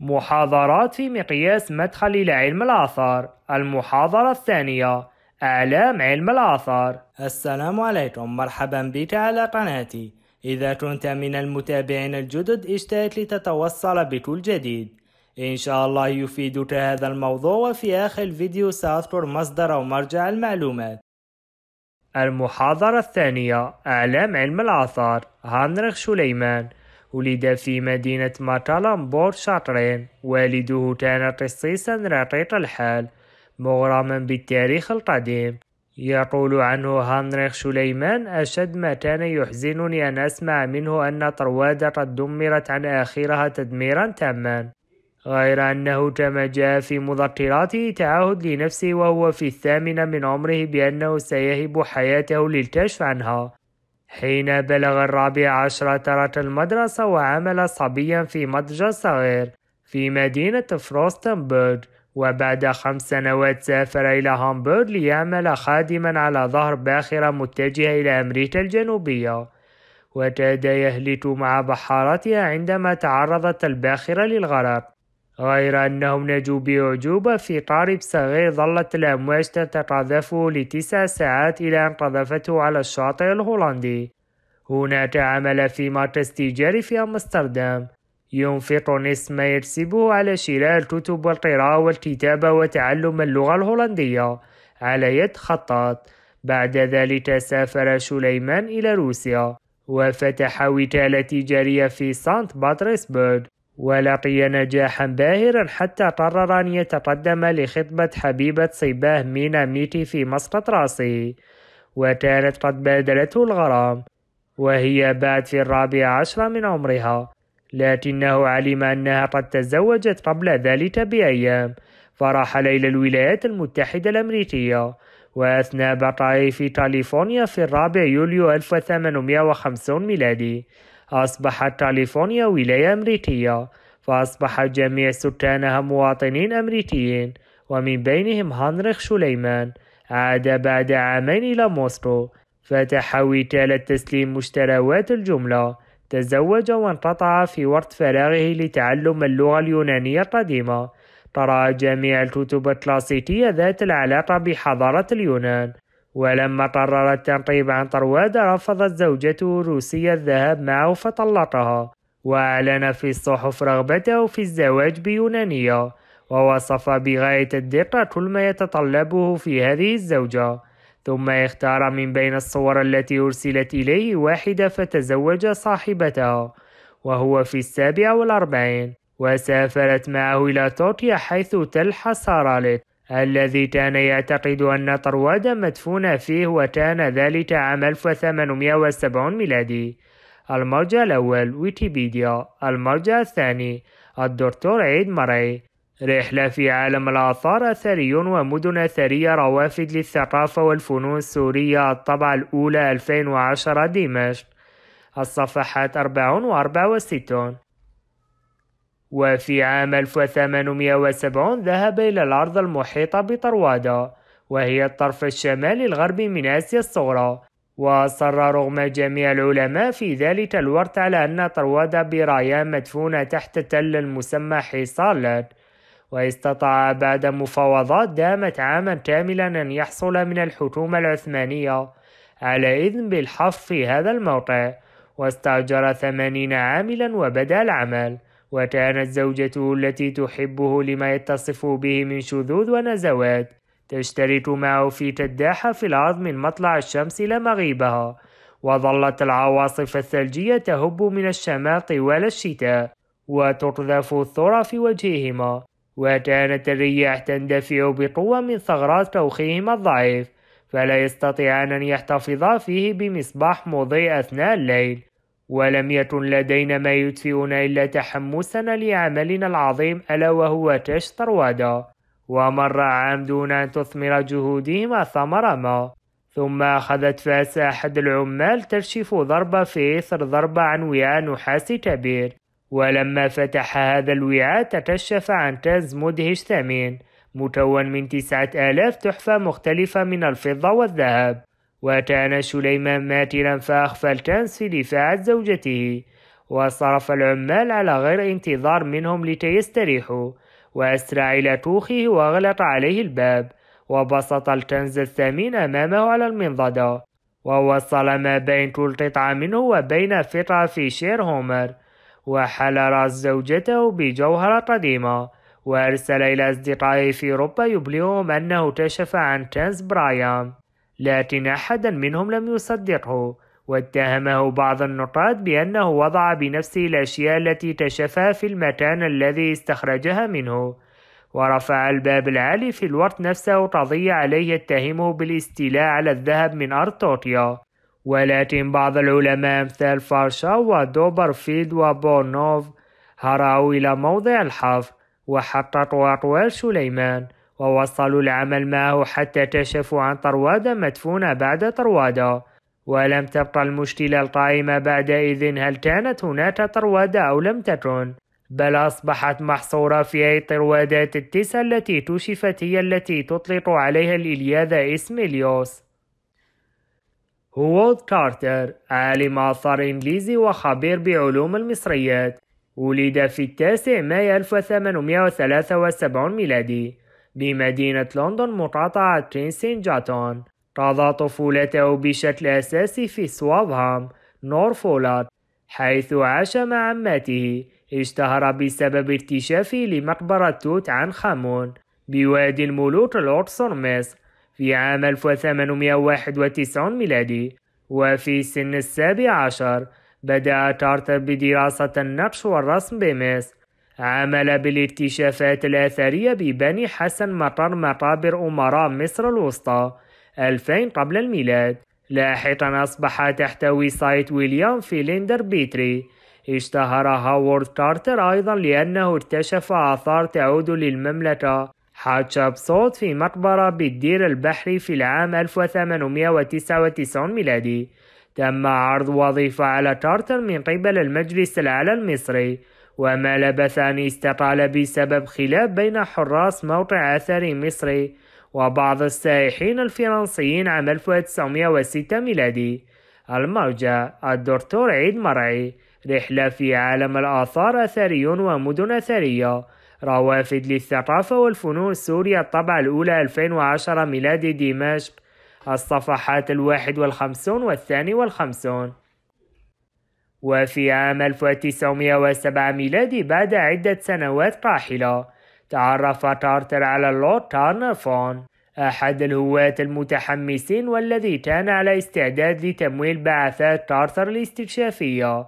محاضرات في مقياس مدخل إلى علم الآثار المحاضرة الثانية أعلام علم الآثار السلام عليكم مرحبا بك على قناتي إذا كنت من المتابعين الجدد اشترك لتتوصل بكل جديد إن شاء الله يفيدك هذا الموضوع وفي آخر الفيديو سأذكر مصدر أو مرجع المعلومات المحاضرة الثانية أعلام علم الآثار هانريخ شليمان ولد في مدينة ماتالامبور شاطرين والده كان قصيصا رقيق الحال مغرما بالتاريخ القديم يقول عنه هانريخ سليمان أشد ما كان يحزنني أن أسمع منه أن طروادة قد دمرت عن آخرها تدميرا تاما غير أنه كما جاء في مذكراته تعهد لنفسه وهو في الثامنة من عمره بأنه سيهب حياته للكشف عنها حين بلغ الرابع عشر ترك المدرسة وعمل صبيا في متجر صغير في مدينة فروستنبرغ وبعد خمس سنوات سافر إلى هامبورغ ليعمل خادما على ظهر باخرة متجهة إلى أمريكا الجنوبية وكاد يهلك مع بحارتها عندما تعرضت الباخرة للغرق غير أنهم نجوا بأعجوبة في قارب صغير ظلت الأمواج تتقاذفه لتسع ساعات إلى أن قذفته على الشاطئ الهولندي هنا تعامل في مركز تجاري في أمستردام ينفق نصف ما يكسبه على شراء الكتب والقراءة والكتابة وتعلم اللغة الهولندية على يد خطاط بعد ذلك سافر شليمان إلى روسيا وفتح وكالة تجارية في سانت باترسبرغ ولقي نجاحا باهرا حتى قرر أن يتقدم لخطبة حبيبة صباه ميتي في مسقط راسي وكانت قد بادلته الغرام وهي بعد في الرابعة عشرة من عمرها لكنه علم أنها قد تزوجت قبل ذلك بأيام فرحل إلى الولايات المتحدة الأمريكية وأثناء بقائه في كاليفورنيا في الرابع يوليو 1850 ميلادي أصبحت كاليفورنيا ولاية أمريكية فأصبح جميع سكانها مواطنين أمريكيين ومن بينهم هنريخ شليمان عاد بعد عامين إلى موسكو فتح وكالة تسليم مشتريات الجملة تزوج وانقطع في وقت فراغه لتعلم اللغة اليونانية القديمة قرأ جميع الكتب الكلاسيكية ذات العلاقة بحضارة اليونان ولما قرر التنقيب عن طرواد رفضت زوجته الروسية الذهاب معه فطلقها وأعلن في الصحف رغبته في الزواج بيونانية ووصف بغاية الدقة كل ما يتطلبه في هذه الزوجة ثم اختار من بين الصور التي أرسلت إليه واحدة فتزوج صاحبتها وهو في السابعة والأربعين وسافرت معه إلى تركيا حيث تلحى سارالت الذي كان يعتقد أن طرواد مدفون فيه وكان ذلك عام 1870 ميلادي المرجع الأول ويكيبيديا المرجع الثاني الدكتور عيد مري رحلة في عالم الآثار أثري ومدن أثرية روافد للثقافة والفنون السورية الطبعة الأولى 2010 دمشق الصفحات 64 وفي عام 1870 ذهب إلى الأرض المحيطة بطروادة وهي الطرف الشمالي الغربي من آسيا الصغرى وأصر رغم جميع العلماء في ذلك الوقت على أن طروادة برايا مدفونة تحت تل المسمى حصالات واستطاع بعد مفاوضات دامت عاما كاملا أن يحصل من الحكومة العثمانية على إذن بالحفظ في هذا الموقع واستأجر ثمانين عاملا وبدأ العمل وكانت زوجته التي تحبه لما يتصف به من شذوذ ونزوات تشترك معه في تداحة في الأرض من مطلع الشمس إلى مغيبها وظلت العواصف الثلجية تهب من الشمال طوال الشتاء وتقذف الثرى في وجههما وكانت الرياح تندفع بقوة من ثغرات كوخهما الضعيف فلا يستطيعان أن يحتفظا فيه بمصباح مضيء أثناء الليل ولم يكن لدينا ما يدفئنا إلا تحمسنا لعملنا العظيم ألا وهو تش طروادة ومر عام دون أن تثمر جهودهما ثمر ما ثم أخذت فاس أحد العمال ترشف ضربة في إثر ضربة عن وعاء نحاسي كبير ولما فتح هذا الوعاء تكشف عن تاز مدهش ثمين مكون من تسعة آلاف تحفة مختلفة من الفضة والذهب وكان سليمان ماترا فأخفى الكنز في زوجته وصرف العمال على غير انتظار منهم لكي يستريحوا وأسرع إلى توخه وأغلق عليه الباب وبسط الكنز الثمين أمامه على المنضدة ووصل ما بين كل قطعة منه وبين قطعة في شير هومر وحل رأس زوجته بجوهرة قديمة وأرسل إلى أصدقائه في أوروبا يبلغهم أنه كشف عن كنز برايان لكن أحدا منهم لم يصدقه واتهمه بعض النقاد بأنه وضع بنفسه الأشياء التي تشفها في المكان الذي استخرجها منه ورفع الباب العالي في الوقت نفسه قضية عليه يتهمه بالاستيلاء على الذهب من أرض طوكيو ولكن بعض العلماء أمثال فارشا ودوبرفيد وبورنوف هرعوا إلى موضع الحفر وحققوا أقوال سليمان ووصلوا العمل معه حتى كشفوا عن طروادة مدفونة بعد طروادة ولم تبقى المشكلة القائمة بعدئذ هل كانت هناك طروادة أو لم تكن بل أصبحت محصورة في أي طروادات التسع التي كشفت هي التي تطلق عليها الإلياذة اسم إليوس هوود كارتر عالم آثار إنجليزي وخبير بعلوم المصريات ولد في التاسع مايو 1873 ميلادي بمدينة لندن مقاطعة برينسين جاتون قضى طفولته بشكل أساسي في سوابهام نورفولات حيث عاش مع عمته اشتهر بسبب اكتشافه لمقبرة توت عنخ آمون بوادي الملوك الأقصر مصر في عام 1891 ميلادي وفي سن السابع عشر بدأ كارتر بدراسة النقش والرسم بمصر عمل بالاكتشافات الأثرية ببني حسن مطر مقابر أمراء مصر الوسطى 2000 قبل الميلاد لاحقا أصبح تحتوي سايت ويليام في ليندر بيتري اشتهر هاورد كارتر أيضا لأنه اكتشف آثار تعود للمملكة حتشبسوت في مقبرة بالدير البحري في العام 1899 ميلادي تم عرض وظيفة على كارتر من قبل المجلس الأعلى المصري وما لبث أن استقال بسبب خلاف بين حراس موقع أثري مصري وبعض السائحين الفرنسيين عام 1906 ميلادي المرجع الدكتور عيد مرعي رحلة في عالم الآثار أثريون ومدن أثرية روافد للثقافة والفنون سوريا الطبعة الأولى 2010 ميلادي دمشق الصفحات الواحد والخمسون والثاني والخمسون وفي عام 1907 ميلادي بعد عدة سنوات قاحلة تعرف تارتر على اللورد تارنر فون أحد الهواة المتحمسين والذي كان على استعداد لتمويل بعثات تارتر الاستكشافية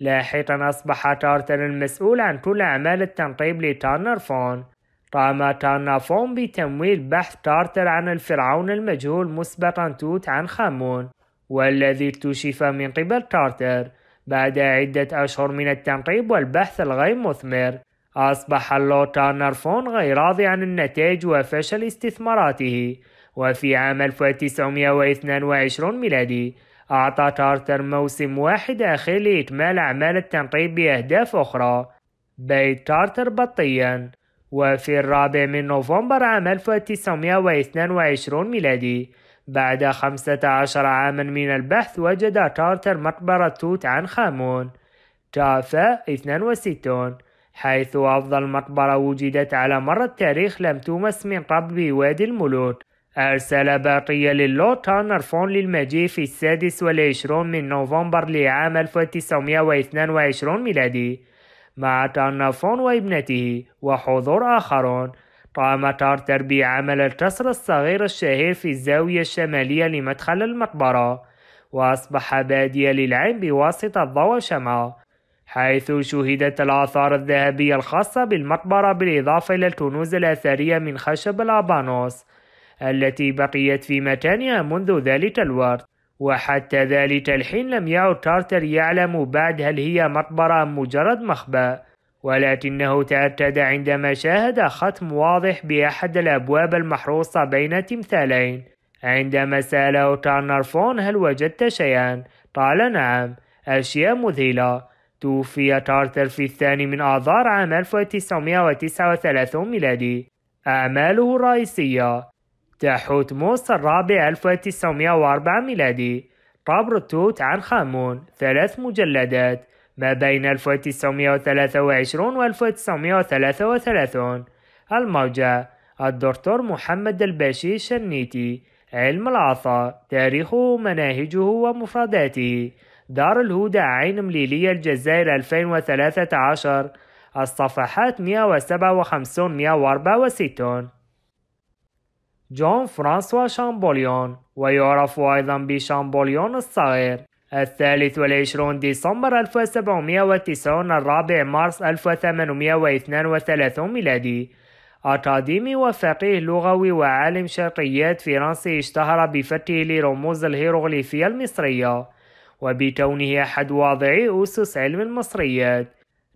لاحقا أصبح تارتر المسؤول عن كل أعمال التنقيب لتارنر فون قام تارنر فون بتمويل بحث تارتر عن الفرعون المجهول مسبقا توت عنخ آمون والذي اكتشف من قبل تارتر بعد عدة أشهر من التنقيب والبحث الغير مثمر أصبح اللورد فون غير راضي عن النتائج وفشل استثماراته وفي عام 1922 ميلادي أعطى تارتر موسم واحد أخير لإكمال أعمال التنقيب بأهداف أخرى بيت تارتر بطيا وفي الرابع من نوفمبر عام 1922 ميلادي بعد خمسة عشر عاما من البحث وجد كارتر مقبرة توت عنخ آمون تافة 62 حيث أفضل مقبرة وجدت على مر التاريخ لم تمس من قبل بوادي الملوك أرسل باقية للورد تارنر فون للمجيء في السادس والعشرون من نوفمبر لعام 1922 ميلادي مع تانر فون وابنته وحضور آخرون قام تارتر بعمل الكسر الصغير الشهير في الزاوية الشمالية لمدخل المقبرة وأصبح باديا للعين بواسطة ضوء شمعة حيث شهدت الآثار الذهبية الخاصة بالمقبرة بالإضافة إلى الكنوز الأثرية من خشب الأبانوس التي بقيت في مكانها منذ ذلك الوقت وحتى ذلك الحين لم يعد تارتر يعلم بعد هل هي مقبرة أم مجرد مخبأ ولكنه تأكد عندما شاهد ختم واضح بأحد الأبواب المحروسة بين تمثالين عندما سأله تارنر فون هل وجدت شيئا قال نعم أشياء مذهلة توفي تارتر في الثاني من آذار عام 1939 ميلادي أعماله الرئيسية تحوت موس الرابع 1904 ميلادي قبر توت عنخ آمون ثلاث مجلدات ما بين 1923 و 1933 الموجة الدكتور محمد الباشي الشنيتي علم العصا تاريخه مناهجه ومفرداته دار الهدى عين مليلية الجزائر 2013 الصفحات 157 164 جون فرانسوا شامبوليون ويعرف أيضا بشامبوليون الصغير الثالث والعشرون ديسمبر 1790 الرابع مارس 1832 ميلادي أكاديمي وفقيه لغوي وعالم شرقيات فرنسي اشتهر بفتحه لرموز الهيروغليفية المصرية وبكونه أحد واضعي أسس علم المصريات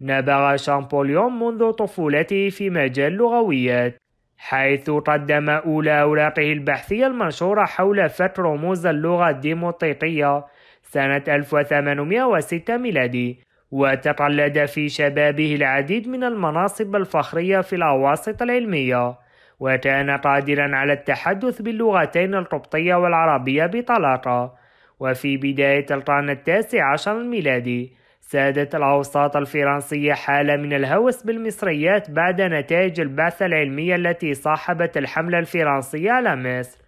نبغ شامبوليون منذ طفولته في مجال اللغويات حيث قدم أولى أوراقه البحثية المنشورة حول فتح رموز اللغة الديموطيقية سنة 1806 ميلادي وتقلد في شبابه العديد من المناصب الفخرية في الأواسط العلمية وكان قادرا على التحدث باللغتين القبطية والعربية بطلاقة وفي بداية القرن التاسع عشر الميلادي سادت الأوساط الفرنسية حالة من الهوس بالمصريات بعد نتائج البعثة العلمية التي صاحبت الحملة الفرنسية على مصر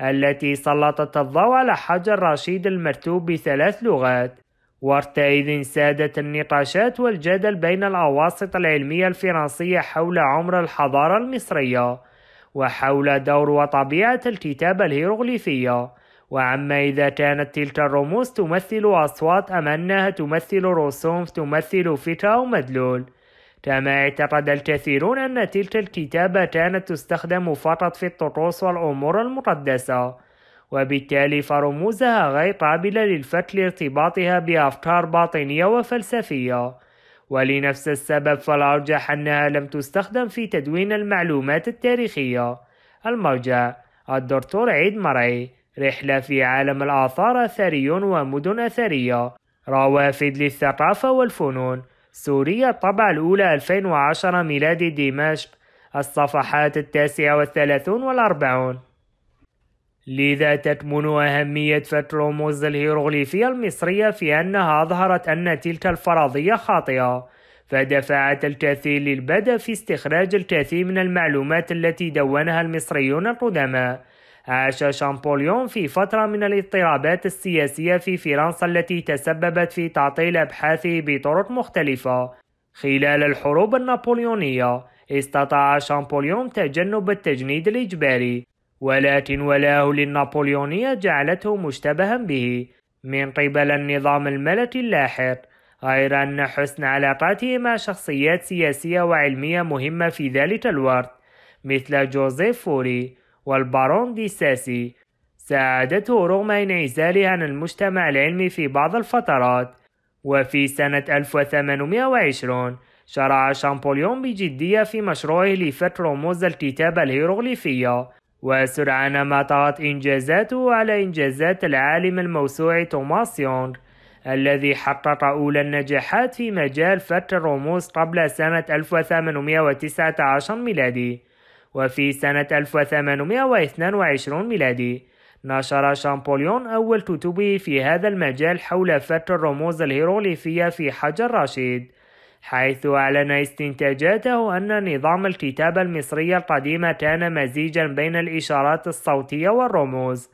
التي سلطت الضوء على حجر رشيد المكتوب بثلاث لغات وارتئذ سادت النقاشات والجدل بين الأواسط العلمية الفرنسية حول عمر الحضارة المصرية وحول دور وطبيعة الكتابة الهيروغليفية وعما إذا كانت تلك الرموز تمثل أصوات أم أنها تمثل رسوم تمثل فكرة أو مدلول كما اعتقد الكثيرون أن تلك الكتابة كانت تستخدم فقط في الطقوس والأمور المقدسة وبالتالي فرموزها غير قابلة للفك لارتباطها بأفكار باطنية وفلسفية ولنفس السبب فالأرجح أنها لم تستخدم في تدوين المعلومات التاريخية المرجع الدكتور عيد مرعي رحلة في عالم الآثار أثريون ومدن أثرية روافد للثقافة والفنون سوريا الطبعة الأولى 2010 ميلادي دمشق الصفحات التاسعة والثلاثون والأربعون لذا تكمن أهمية فتح رموز الهيروغليفية المصرية في أنها أظهرت أن تلك الفرضية خاطئة فدفعت الكثير للبدء في استخراج الكثير من المعلومات التي دونها المصريون القدماء عاش شامبوليون في فترة من الاضطرابات السياسية في فرنسا التي تسببت في تعطيل أبحاثه بطرق مختلفة خلال الحروب النابليونية استطاع شامبوليون تجنب التجنيد الإجباري ولكن ولاه للنابليونية جعلته مشتبها به من قبل النظام الملكي اللاحق غير أن حسن علاقاته مع شخصيات سياسية وعلمية مهمة في ذلك الوقت مثل جوزيف فوري والبارون دي ساسي ساعدته رغم انعزاله عن المجتمع العلمي في بعض الفترات وفي سنة 1820 شرع شامبوليون بجدية في مشروعه لفتح رموز الكتابة الهيروغليفية وسرعان ما طغت إنجازاته على إنجازات العالم الموسوعي توماس يونغ الذي حقق أولى النجاحات في مجال فتح الرموز قبل سنة 1819 ميلادي وفي سنة 1822 ميلادي نشر شامبوليون أول كتبه في هذا المجال حول فتح الرموز الهيروغليفية في حجر رشيد حيث أعلن استنتاجاته أن نظام الكتابة المصرية القديمة كان مزيجا بين الإشارات الصوتية والرموز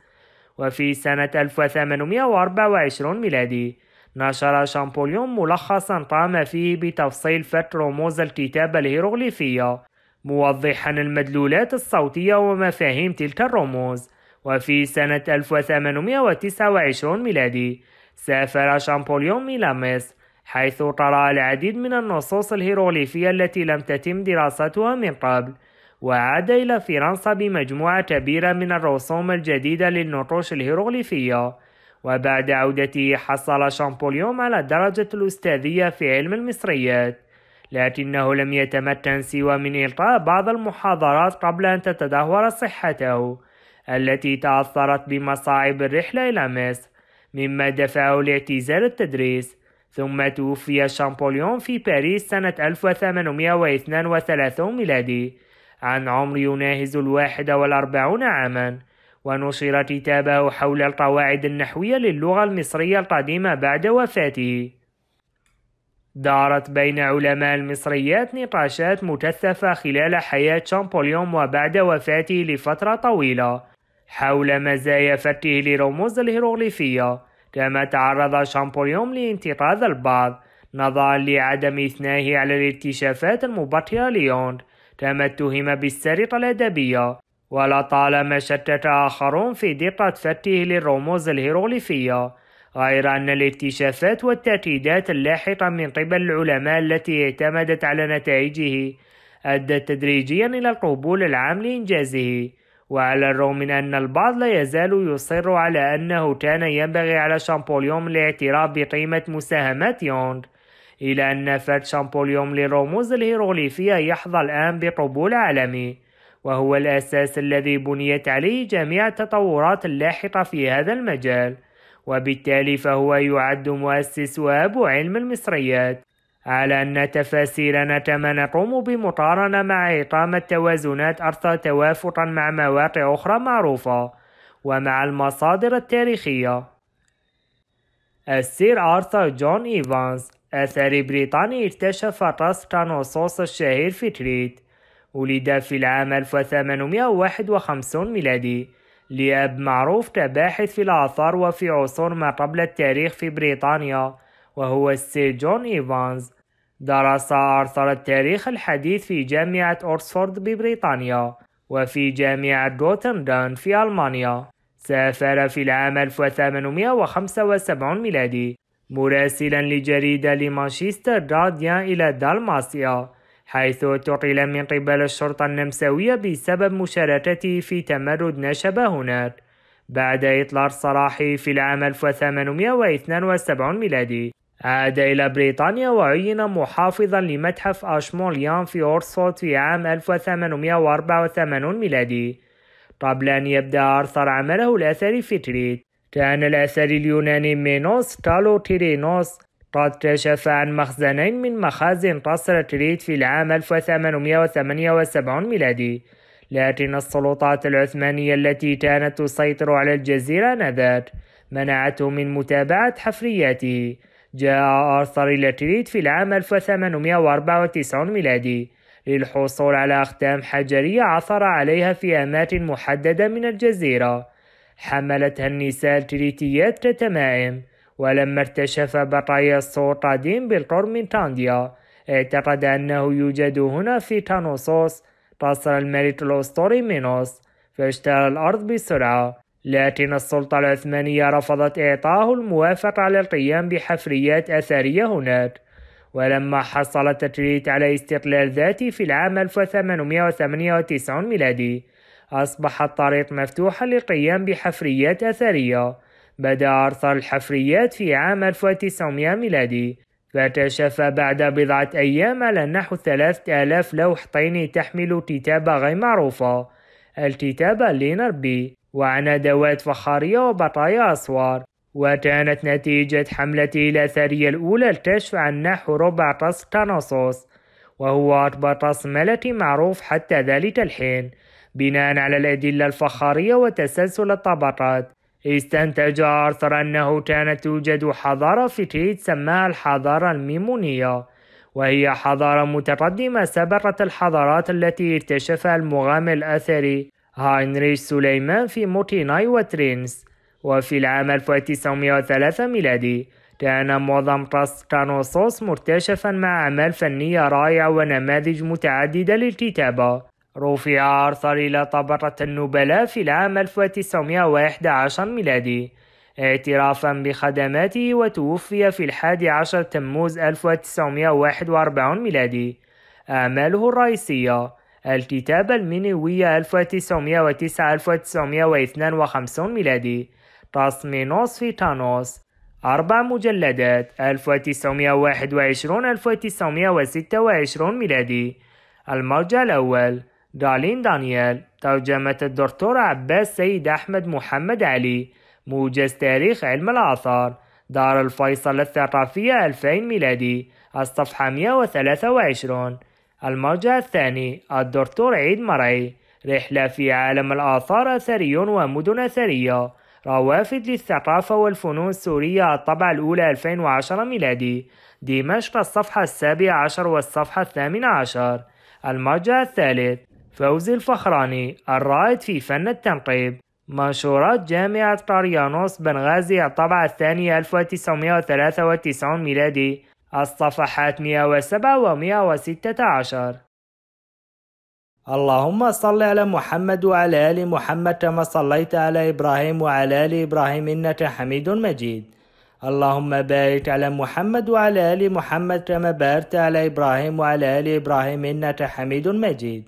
وفي سنة 1824 ميلادي نشر شامبوليون ملخصا قام فيه بتفصيل فتح رموز الكتابة الهيروغليفية موضحا المدلولات الصوتية ومفاهيم تلك الرموز وفي سنة 1829 ميلادي سافر شامبوليون إلى مصر حيث قرأ العديد من النصوص الهيروغليفية التي لم تتم دراستها من قبل وعاد إلى فرنسا بمجموعة كبيرة من الرسوم الجديدة للنقوش الهيروغليفية وبعد عودته حصل شامبوليون على درجة الأستاذية في علم المصريات لكنه لم يتمكن سوى من إلقاء بعض المحاضرات قبل أن تتدهور صحته التي تأثرت بمصاعب الرحلة إلى مصر مما دفعه لاعتزال التدريس ثم توفي شامبوليون في باريس سنة 1832 ميلادي عن عمر يناهز الواحد والأربعون عاما ونشر كتابه حول القواعد النحوية للغة المصرية القديمة بعد وفاته دارت بين علماء المصريات نقاشات مكثفة خلال حياة شامبوليون وبعد وفاته لفترة طويلة حول مزايا فكه لرموز الهيروغليفية كما تعرض شامبوليون لانتقاد البعض نظرا لعدم إثنائه على الاكتشافات المبكرة ليوند كما اتهم بالسرقة الأدبية ولطالما شكك آخرون في دقة فكه للرموز الهيروغليفية غير أن الاكتشافات والتأكيدات اللاحقة من قبل العلماء التي اعتمدت على نتائجه أدت تدريجيا إلى القبول العام لإنجازه وعلى الرغم من أن البعض لا يزال يصر على أنه كان ينبغي على شامبوليوم الاعتراف بقيمة مساهمات يونغ إلى أن فرد شامبوليوم للرموز الهيروغليفية يحظى الآن بقبول عالمي وهو الأساس الذي بنيت عليه جميع التطورات اللاحقة في هذا المجال وبالتالي فهو يعد مؤسس وأب علم المصريات على أن تفاسيرنا كما نقوم بمقارنة مع إقامة توازنات أرثى توافقا مع مواقع أخرى معروفة ومع المصادر التاريخية السير آرثر جون إيفانز أثري بريطاني اكتشف رص كانوسوس الشهير في كريت ولد في العام 1851 ميلادي لأب معروف كباحث في الآثار وفي عصور ما قبل التاريخ في بريطانيا وهو السير جون إيفانز درس آرثر التاريخ الحديث في جامعة أورسفورد ببريطانيا وفي جامعة جوتنغن في ألمانيا سافر في العام 1875 ميلادي مراسلا لجريدة لمانشستر جارديان إلى دالماسيا حيث اعتقل من قبل الشرطة النمساوية بسبب مشاركته في تمرد نشب هناك بعد إطلاق سراحه في العام 1872 ميلادي عاد إلى بريطانيا وعين محافظا لمتحف أشموليان في أورسفورد في عام 1884 ميلادي قبل أن يبدأ أرثر عمله الأثري في تريت كان الأثري اليوناني مينوس كالو تيرينوس قد كشف عن مخزنين من مخازن قصر تريد في العام 1878 ميلادي لكن السلطات العثمانية التي كانت تسيطر على الجزيرة نذات منعته من متابعة حفرياته جاء آرثر إلى تريد في العام 1894 ميلادي للحصول على أختام حجرية عثر عليها في أماكن محددة من الجزيرة حملتها النساء التريتيات كتمائم ولما ارتشف بقايا الصوت قديم بالقرب من تانديا اعتقد أنه يوجد هنا في تانوسوس قصر الملك الأسطوري مينوس فاشترى الأرض بسرعة لكن السلطة العثمانية رفضت إعطاه الموافقة على القيام بحفريات أثرية هناك ولما حصل تتريت على استقلال ذاتي في العام 1898 ميلادي أصبح الطريق مفتوحا للقيام بحفريات أثرية بدأ أرثر الحفريات في عام 1900 ميلادي فكشف بعد بضعة أيام على نحو 3000 لوح طيني تحمل كتابة غير معروفة الكتابة لينربي وعن أدوات فخارية وبطايا أسوار وكانت نتيجة حملته الأثرية الأولى الكشف عن نحو ربع طس كانوسوس وهو أكبر طس ملكي معروف حتى ذلك الحين بناء على الأدلة الفخارية وتسلسل الطبقات استنتج آرثر أنه كانت توجد حضارة في تريد تسمى الحضارة الميمونية وهي حضارة متقدمة سبقت الحضارات التي اكتشفها المغامر الأثري هاينريش سليمان في موتيناي وترينس وفي العام 1903 ميلادي كان معظم كانوسوس مرتشفا مع أعمال فنية رائعة ونماذج متعددة للكتابة رفع أرثر إلى طبقة النبلاء في العام 1911 ميلادي اعترافا بخدماته وتوفي في الحادي عشر تموز 1941 ميلادي أعماله الرئيسية الكتابة المنوية 1909-1952 ميلادي تصمينوس في تانوس أربع مجلدات 1921-1926 ميلادي المرجع الأول دارلين دانيال ترجمة الدكتور عباس سيد أحمد محمد علي موجز تاريخ علم الآثار دار الفيصل الثقافية 2000 ميلادي الصفحة 123 المرجع الثاني الدكتور عيد مرعي رحلة في عالم الآثار أثري ومدن أثرية روافد للثقافة والفنون السورية الطبعة الأولى 2010 ميلادي دمشق الصفحة السابعة عشر والصفحة الثامنة عشر المرجع الثالث فوزي الفخراني الرائد في فن التنقيب منشورات جامعة قريانوس بنغازي الطبعة الثانية 1993 ميلادي الصفحات 107 و 116 اللهم صل على محمد وعلى آل محمد كما صليت على إبراهيم وعلى آل إبراهيم إنك حميد مجيد اللهم بارك على محمد وعلى آل محمد كما باركت على إبراهيم وعلى آل إبراهيم إنك حميد مجيد